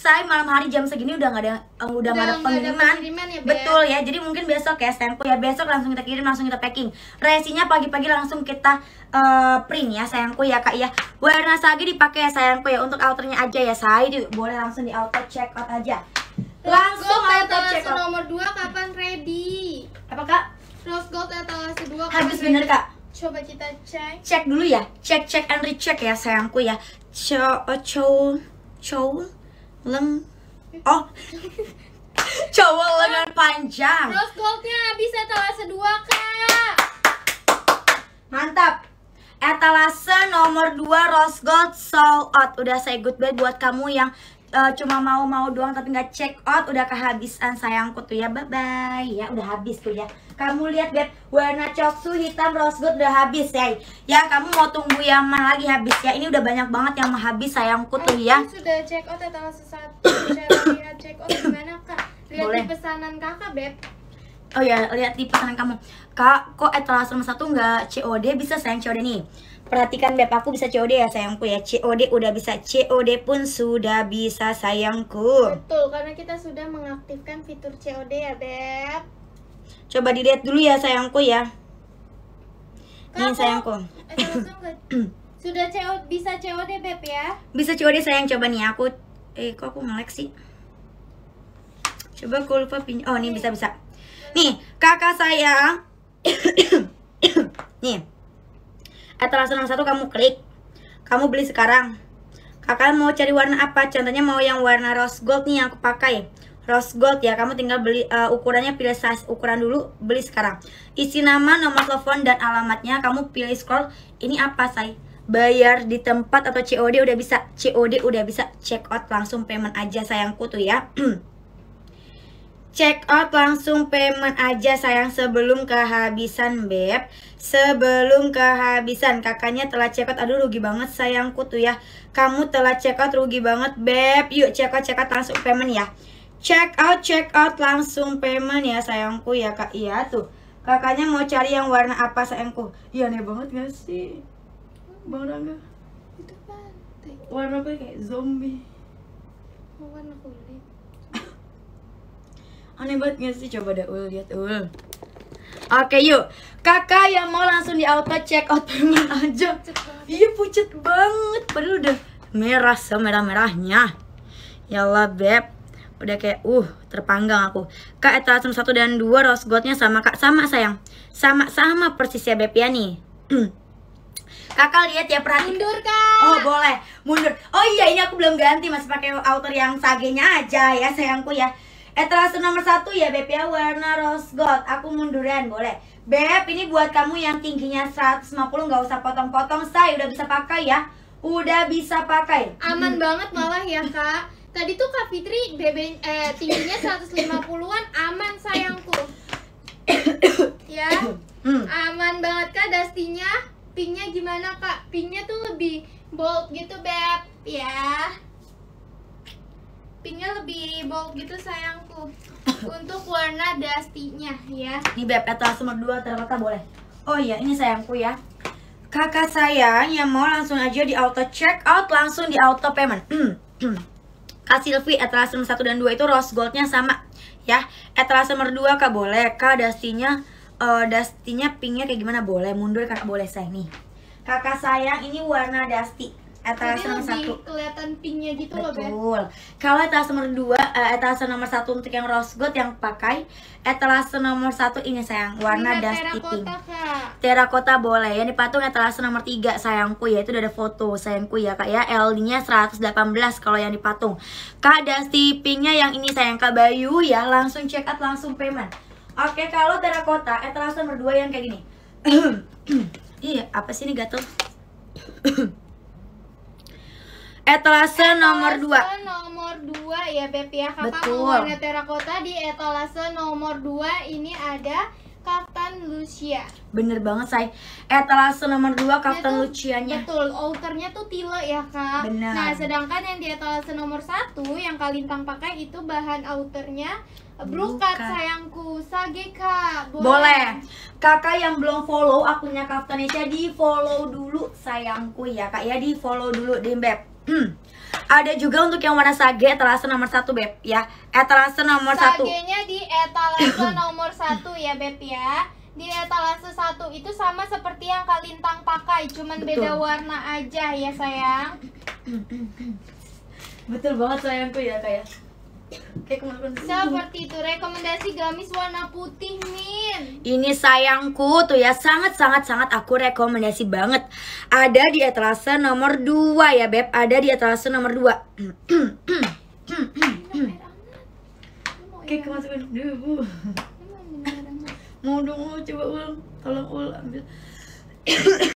saya malam hari jam segini udah nggak ada eh, udah, udah nggak ada pengiriman, ya, betul ya jadi mungkin besok ya stempel ya besok langsung kita kirim langsung kita packing resinya pagi-pagi langsung kita uh, print ya sayangku ya kak ya warna sagi dipakai ya sayangku ya untuk outernya aja ya saya boleh langsung di outer check out aja langsung outer check out nomor 2 kapan ready apa kak Rose Gold atau etalase dua habis bener kak coba kita cek cek dulu ya cek cek and recheck ya sayangku ya cow eh, cow cow leng oh cowok lengan panjang rose goldnya habis etalase dua kak mantap etalase nomor dua rose gold sold out udah saya goodbye buat kamu yang uh, cuma mau-mau doang tapi nggak check out udah kehabisan sayangku tuh ya bye bye ya udah habis tuh ya kamu lihat beb warna coksu hitam rose gold udah habis ya ya kamu mau tunggu yang mana lagi habis ya ini udah banyak banget yang habis sayangku tuh ya sudah check out atau sesaat sudah lihat check out gimana kak lihat di pesanan kakak beb oh ya lihat di pesanan kamu kak kok etalase nomor satu nggak COD bisa sayang COD nih perhatikan beb aku bisa COD ya sayangku ya COD udah bisa COD pun sudah bisa sayangku betul karena kita sudah mengaktifkan fitur COD ya beb coba dilihat dulu ya sayangku ya kak, Ini sayangku sudah COD bisa COD beb ya bisa COD sayang coba nih aku eh kok aku ngelek sih coba aku lupa pin oh ini bisa bisa Nih, kakak sayang Nih. Atlasan langsung satu kamu klik. Kamu beli sekarang. Kakak mau cari warna apa? Contohnya mau yang warna rose gold nih yang aku pakai. Rose gold ya, kamu tinggal beli uh, ukurannya pilih size ukuran dulu, beli sekarang. Isi nama, nomor telepon dan alamatnya, kamu pilih scroll. Ini apa, say? Bayar di tempat atau COD udah bisa. COD udah bisa check out langsung payment aja sayangku tuh ya. Check out langsung payment aja sayang sebelum kehabisan beb Sebelum kehabisan kakaknya telah check out Aduh rugi banget sayangku tuh ya Kamu telah check out rugi banget beb Yuk check out check out langsung payment ya Check out check out langsung payment ya sayangku ya kak Iya tuh kakaknya mau cari yang warna apa sayangku Iya nih banget gak sih Bang Rangga Itu kan Warna apa ya, kayak zombie oh, Warna kulit Aneh banget gak sih? Coba deh Ul, lihat Ul Oke yuk Kakak yang mau langsung di auto check out permen aja Iya pucet banget Padahal udah merah semerah-merahnya Ya Beb Udah kayak uh terpanggang aku Kak etalase satu dan dua rose goldnya sama kak Sama sayang Sama-sama persis ya Beb ya nih Kakak lihat ya perhati. Mundur kak. Oh boleh, mundur. Oh iya ini aku belum ganti masih pakai outer yang sagenya aja ya sayangku ya. Etalase eh, nomor satu ya Beb ya warna rose gold. Aku munduran boleh. Beb ini buat kamu yang tingginya 150 nggak usah potong-potong. Saya udah bisa pakai ya. Udah bisa pakai. Aman hmm. banget malah ya kak. Tadi tuh Kak Fitri beb eh, tingginya 150-an aman sayangku. ya. Hmm. Aman banget Kak Dustinya, Pinknya gimana Kak? Pinknya tuh lebih bold gitu Beb ya pinknya lebih bold gitu sayangku untuk warna dastinya ya ini beb etas eh, nomor dua terkata boleh oh iya ini sayangku ya kakak sayang yang mau langsung aja di auto check out langsung di auto payment Kak Silvi, etalase nomor 1 dan 2 itu rose goldnya sama ya Etalase nomor 2 kak boleh, kak dastinya uh, eh, Dastinya pinknya kayak gimana boleh, mundur kakak boleh sayang nih Kakak sayang ini warna dusty etalase nomor satu kelihatan pinknya gitu betul. loh betul kalau etalase nomor dua uh, eh, etalase nomor satu untuk yang rose gold yang pakai etalase nomor satu ini sayang warna ini dusty pink terakota boleh ya ini patung etalase nomor tiga sayangku ya itu udah ada foto sayangku ya kak ya LD nya 118 kalau yang patung. kak dusty pinknya yang ini sayang kak Bayu ya langsung check out langsung payment oke kalau terakota etalase nomor dua yang kayak gini iya apa sih ini gatel etalase nomor 2 nomor 2 ya Beb ya kakak Betul. warna terakota di etalase nomor 2 ini ada Kapten Lucia Bener banget say Etalase nomor 2 iya Kapten Lucianya Betul, outernya tuh tile ya kak Bener Nah sedangkan yang di etalase nomor 1 Yang Kalintang pakai itu bahan outernya Brukat sayangku, sage kak Boleh. Boleh Kakak yang belum follow akunnya Kapten Lucia Di follow dulu sayangku ya kak Ya di follow dulu deh Beb Hmm. ada juga untuk yang warna sage etalase nomor satu beb ya etalase eh, nomor satu sagenya di etalase nomor satu ya beb ya di etalase satu itu sama seperti yang kalintang pakai cuman betul. beda warna aja ya sayang betul banget sayangku ya kayak ya. Seperti itu rekomendasi gamis warna putih Min. Ini sayangku tuh ya sangat sangat sangat aku rekomendasi banget. Ada di etalase nomor 2 ya Beb, ada di etalase nomor 2. Oke, kemasukan dulu. Mau dong, coba ulang. Tolong ulang ambil.